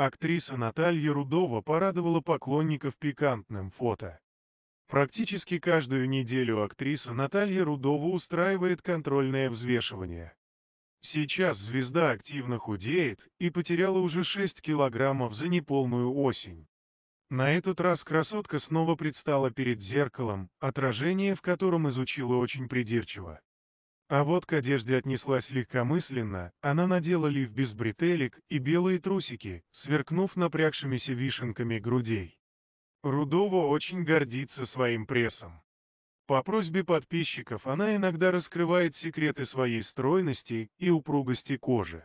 Актриса Наталья Рудова порадовала поклонников пикантным фото. Практически каждую неделю актриса Наталья Рудова устраивает контрольное взвешивание. Сейчас звезда активно худеет и потеряла уже 6 килограммов за неполную осень. На этот раз красотка снова предстала перед зеркалом, отражение в котором изучила очень придирчиво. А вот к одежде отнеслась легкомысленно, она надела лиф без бретелек и белые трусики, сверкнув напрягшимися вишенками грудей. Рудова очень гордится своим прессом. По просьбе подписчиков она иногда раскрывает секреты своей стройности и упругости кожи.